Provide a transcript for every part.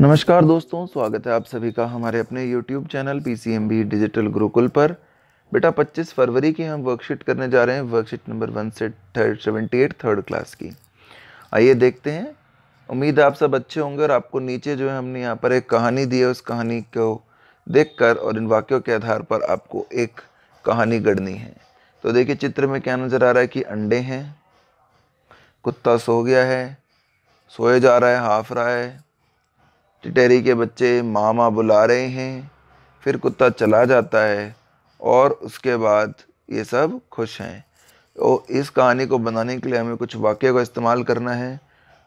नमस्कार दोस्तों स्वागत है आप सभी का हमारे अपने YouTube channel P C M B digital Gurukul पर बेटा 25 फरवरी की हम वर्कशीट करने जा रहे हैं वर्कशीट नंबर वन से third seventy eight third class की आइए देखते हैं उम्मीद है आप सब अच्छे होंगे और आपको नीचे जो है हमने यहाँ पर एक कहानी दी है उस कहानी को देख कर और इन वाक्यों के आधार पर आपको एक कहानी गढ़नी है तो देखिए चित्र में क्या नज़र आ रहा है कि अंडे हैं कुत्ता सो गया है सोए जा रहा है हाफ रहा है टिटेरी के बच्चे मामा बुला रहे हैं फिर कुत्ता चला जाता है और उसके बाद ये सब खुश हैं तो इस कहानी को बनाने के लिए हमें कुछ वाक्य का इस्तेमाल करना है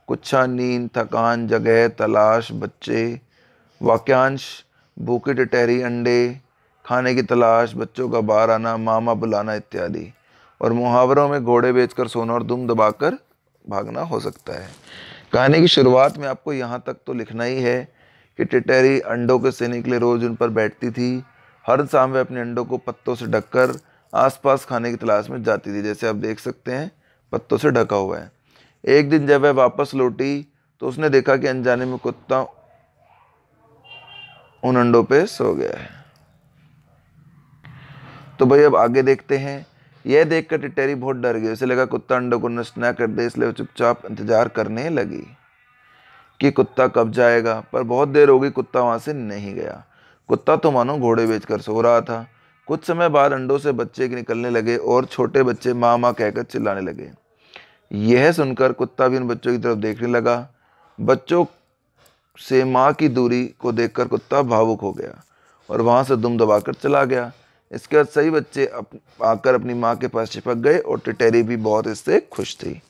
कुछा नींद थकान जगह तलाश बच्चे वाक्यांश भूखे टटहरी अंडे खाने की तलाश बच्चों का बाहर आना मामा बुलाना इत्यादि और मुहावरों में घोड़े बेचकर सोना और दुम दबाकर भागना हो सकता है कहानी की शुरुआत में आपको यहाँ तक तो लिखना ही है कि टिटेरी अंडों के सेने के लिए रोज़ उन पर बैठती थी हर शाम वह अपने अंडों को पत्तों से ढककर आसपास खाने की तलाश में जाती थी जैसे आप देख सकते हैं पत्तों से ढका हुआ है एक दिन जब वह वापस लौटी तो उसने देखा कि अनजाने में कुत्ता उन अंडों पे सो गया है तो भाई अब आगे देखते हैं यह देखकर टिटेरी बहुत डर गई उसे लगा कुत्ता अंडों को नष्ट न कर दे इसलिए वो चुपचाप इंतजार करने लगी कि कुत्ता कब जाएगा पर बहुत देर होगी कुत्ता वहाँ से नहीं गया कुत्ता तो मानो घोड़े बेचकर सो रहा था कुछ समय बाद अंडों से बच्चे निकलने लगे और छोटे बच्चे माँ माँ कहकर चिल्लाने लगे यह सुनकर कुत्ता भी उन बच्चों की तरफ देखने लगा बच्चों से माँ की दूरी को देखकर कुत्ता भावुक हो गया और वहाँ से दुम दबाकर चला गया इसके बाद सभी बच्चे अप, आकर अपनी माँ के पास चिपक गए और टिटेरी भी बहुत इससे खुश थी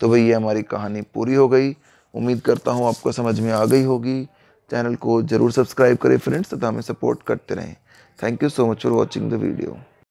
तो भाई ये हमारी कहानी पूरी हो गई उम्मीद करता हूँ आपको समझ में आ गई होगी चैनल को ज़रूर सब्सक्राइब करें फ्रेंड्स तथा हमें सपोर्ट करते रहें thank you so much for watching the video